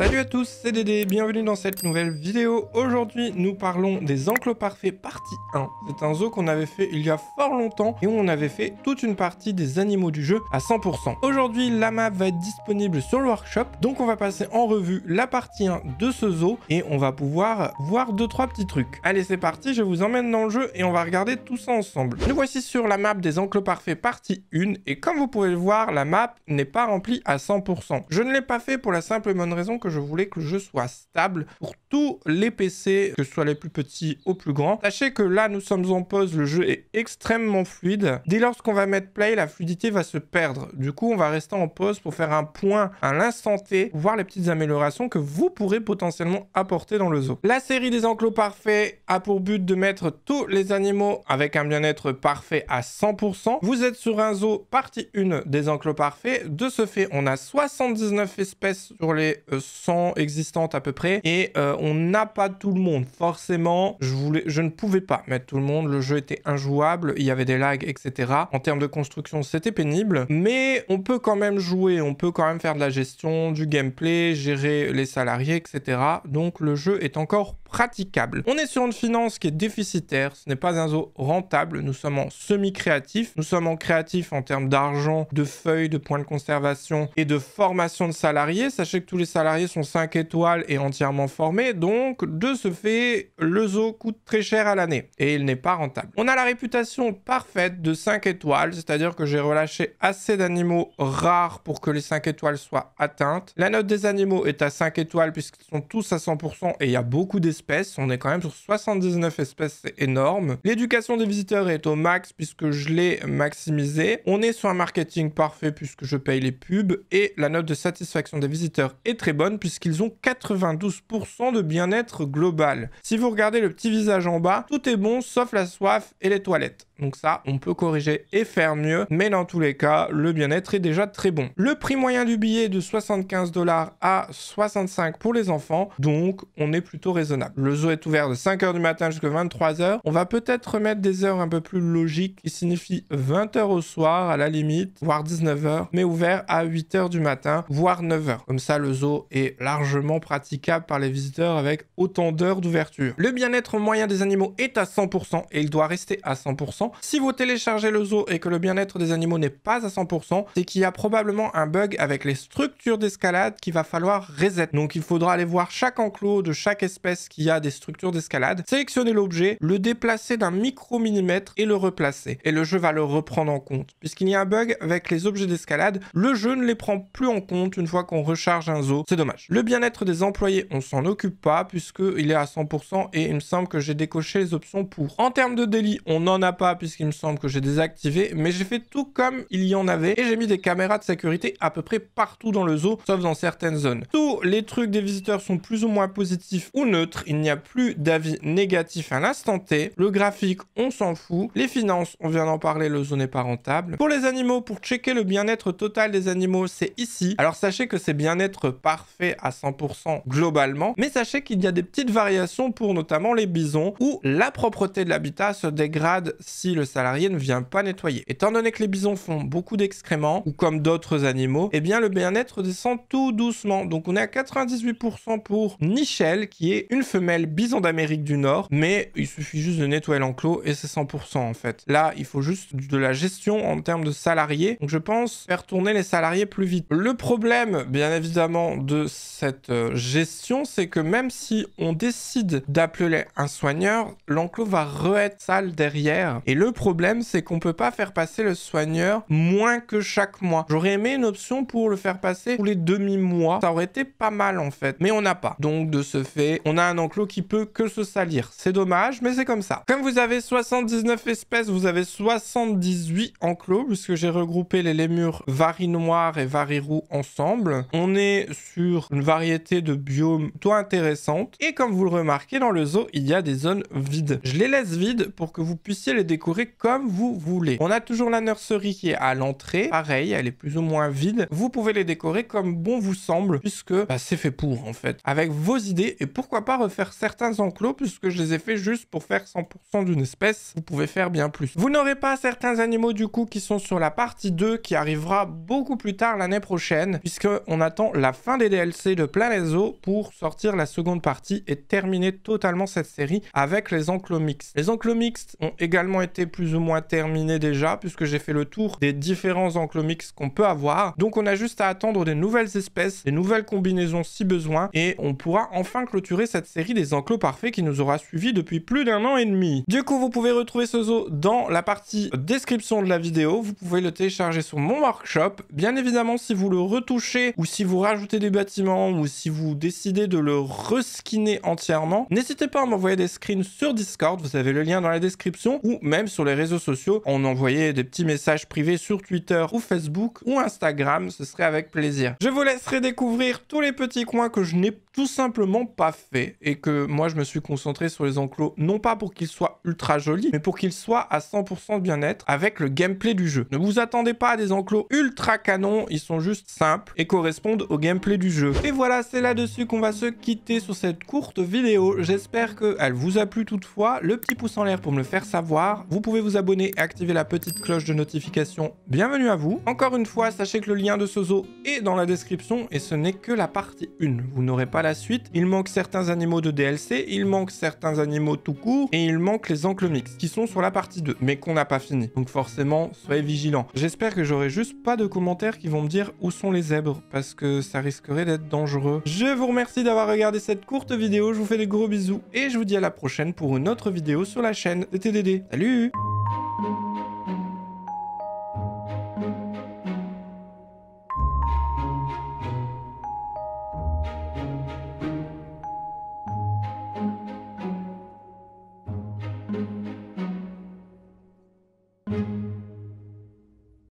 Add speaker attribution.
Speaker 1: Salut à tous, c'est Dédé, bienvenue dans cette nouvelle vidéo. Aujourd'hui, nous parlons des enclos parfaits partie 1. C'est un zoo qu'on avait fait il y a fort longtemps et où on avait fait toute une partie des animaux du jeu à 100%. Aujourd'hui, la map va être disponible sur le workshop, donc on va passer en revue la partie 1 de ce zoo et on va pouvoir voir 2-3 petits trucs. Allez, c'est parti, je vous emmène dans le jeu et on va regarder tout ça ensemble. Nous voici sur la map des enclos parfaits partie 1 et comme vous pouvez le voir, la map n'est pas remplie à 100%. Je ne l'ai pas fait pour la simple et bonne raison que je voulais que le jeu soit stable pour tous les PC, que ce soit les plus petits ou plus grands. Sachez que là, nous sommes en pause, le jeu est extrêmement fluide. Dès lorsqu'on va mettre play, la fluidité va se perdre. Du coup, on va rester en pause pour faire un point à l'instant T, voir les petites améliorations que vous pourrez potentiellement apporter dans le zoo. La série des enclos parfaits a pour but de mettre tous les animaux avec un bien-être parfait à 100%. Vous êtes sur un zoo partie 1 des enclos parfaits. De ce fait, on a 79 espèces sur les euh, 100 existantes à peu près. Et euh, on n'a pas tout le monde. Forcément, je, voulais, je ne pouvais pas mettre tout le monde. Le jeu était injouable, il y avait des lags, etc. En termes de construction, c'était pénible. Mais on peut quand même jouer, on peut quand même faire de la gestion, du gameplay, gérer les salariés, etc. Donc le jeu est encore praticable. On est sur une finance qui est déficitaire, ce n'est pas un zoo rentable, nous sommes en semi-créatif, nous sommes en créatif en termes d'argent, de feuilles, de points de conservation et de formation de salariés. Sachez que tous les salariés sont 5 étoiles et entièrement formés, donc de ce fait, le zoo coûte très cher à l'année et il n'est pas rentable. On a la réputation parfaite de 5 étoiles, c'est-à-dire que j'ai relâché assez d'animaux rares pour que les 5 étoiles soient atteintes. La note des animaux est à 5 étoiles puisqu'ils sont tous à 100% et il y a beaucoup d'espèces on est quand même sur 79 espèces, c'est énorme. L'éducation des visiteurs est au max puisque je l'ai maximisé. On est sur un marketing parfait puisque je paye les pubs. Et la note de satisfaction des visiteurs est très bonne puisqu'ils ont 92% de bien-être global. Si vous regardez le petit visage en bas, tout est bon sauf la soif et les toilettes. Donc ça, on peut corriger et faire mieux. Mais dans tous les cas, le bien-être est déjà très bon. Le prix moyen du billet est de 75 dollars à 65 pour les enfants. Donc on est plutôt raisonnable. Le zoo est ouvert de 5h du matin jusqu'à 23h. On va peut-être remettre des heures un peu plus logiques qui signifie 20h au soir à la limite, voire 19h, mais ouvert à 8h du matin, voire 9h. Comme ça, le zoo est largement praticable par les visiteurs avec autant d'heures d'ouverture. Le bien-être moyen des animaux est à 100% et il doit rester à 100%. Si vous téléchargez le zoo et que le bien-être des animaux n'est pas à 100%, c'est qu'il y a probablement un bug avec les structures d'escalade qu'il va falloir reset. Donc il faudra aller voir chaque enclos de chaque espèce qui il y a des structures d'escalade, sélectionner l'objet, le déplacer d'un micro-millimètre et le replacer. Et le jeu va le reprendre en compte. Puisqu'il y a un bug avec les objets d'escalade, le jeu ne les prend plus en compte une fois qu'on recharge un zoo. C'est dommage. Le bien-être des employés, on s'en occupe pas puisqu'il est à 100% et il me semble que j'ai décoché les options pour. En termes de délit, on n'en a pas puisqu'il me semble que j'ai désactivé, mais j'ai fait tout comme il y en avait et j'ai mis des caméras de sécurité à peu près partout dans le zoo, sauf dans certaines zones. Tous les trucs des visiteurs sont plus ou moins positifs ou neutres il n'y a plus d'avis négatif à l'instant T. Le graphique, on s'en fout. Les finances, on vient d'en parler, le zone n'est pas rentable. Pour les animaux, pour checker le bien-être total des animaux, c'est ici. Alors sachez que c'est bien-être parfait à 100% globalement, mais sachez qu'il y a des petites variations pour notamment les bisons où la propreté de l'habitat se dégrade si le salarié ne vient pas nettoyer. Étant donné que les bisons font beaucoup d'excréments ou comme d'autres animaux, eh bien le bien-être descend tout doucement. Donc on est à 98% pour Nichelle qui est une femelle bison d'Amérique du Nord, mais il suffit juste de nettoyer l'enclos et c'est 100% en fait. Là, il faut juste de la gestion en termes de salariés. Donc je pense faire tourner les salariés plus vite. Le problème, bien évidemment, de cette euh, gestion, c'est que même si on décide d'appeler un soigneur, l'enclos va re-être sale derrière. Et le problème, c'est qu'on peut pas faire passer le soigneur moins que chaque mois. J'aurais aimé une option pour le faire passer tous les demi-mois. Ça aurait été pas mal en fait, mais on n'a pas. Donc de ce fait, on a un enclos qui peut que se salir. C'est dommage, mais c'est comme ça. Comme vous avez 79 espèces, vous avez 78 enclos, puisque j'ai regroupé les lémures varinoirs et vari ensemble. On est sur une variété de biomes plutôt intéressante. Et comme vous le remarquez, dans le zoo, il y a des zones vides. Je les laisse vides pour que vous puissiez les décorer comme vous voulez. On a toujours la nurserie qui est à l'entrée. Pareil, elle est plus ou moins vide. Vous pouvez les décorer comme bon vous semble, puisque bah, c'est fait pour, en fait. Avec vos idées, et pourquoi pas refaire faire certains enclos puisque je les ai fait juste pour faire 100% d'une espèce. Vous pouvez faire bien plus. Vous n'aurez pas certains animaux du coup qui sont sur la partie 2 qui arrivera beaucoup plus tard l'année prochaine puisque on attend la fin des DLC de plein les eaux pour sortir la seconde partie et terminer totalement cette série avec les enclos mixtes. Les enclos mixtes ont également été plus ou moins terminés déjà puisque j'ai fait le tour des différents enclos mixtes qu'on peut avoir. Donc on a juste à attendre des nouvelles espèces, des nouvelles combinaisons si besoin et on pourra enfin clôturer cette série des enclos parfaits qui nous aura suivi depuis plus d'un an et demi. Du coup, vous pouvez retrouver ce zoo dans la partie description de la vidéo. Vous pouvez le télécharger sur mon workshop. Bien évidemment, si vous le retouchez ou si vous rajoutez des bâtiments ou si vous décidez de le reskiner entièrement, n'hésitez pas à m'envoyer des screens sur Discord. Vous avez le lien dans la description ou même sur les réseaux sociaux. On envoyait des petits messages privés sur Twitter ou Facebook ou Instagram. Ce serait avec plaisir. Je vous laisserai découvrir tous les petits coins que je n'ai tout simplement pas fait que moi je me suis concentré sur les enclos, non pas pour qu'ils soient ultra jolis, mais pour qu'ils soient à 100% de bien-être avec le gameplay du jeu. Ne vous attendez pas à des enclos ultra canons, ils sont juste simples et correspondent au gameplay du jeu. Et voilà, c'est là-dessus qu'on va se quitter sur cette courte vidéo. J'espère qu'elle vous a plu toutefois. Le petit pouce en l'air pour me le faire savoir. Vous pouvez vous abonner et activer la petite cloche de notification. Bienvenue à vous. Encore une fois, sachez que le lien de ce zoo est dans la description et ce n'est que la partie 1. Vous n'aurez pas la suite. Il manque certains animaux de DLC, il manque certains animaux tout court et il manque les enclomix mix qui sont sur la partie 2, mais qu'on n'a pas fini. Donc forcément, soyez vigilants. J'espère que j'aurai juste pas de commentaires qui vont me dire où sont les zèbres, parce que ça risquerait d'être dangereux. Je vous remercie d'avoir regardé cette courte vidéo, je vous fais des gros bisous et je vous dis à la prochaine pour une autre vidéo sur la chaîne de TDD. Salut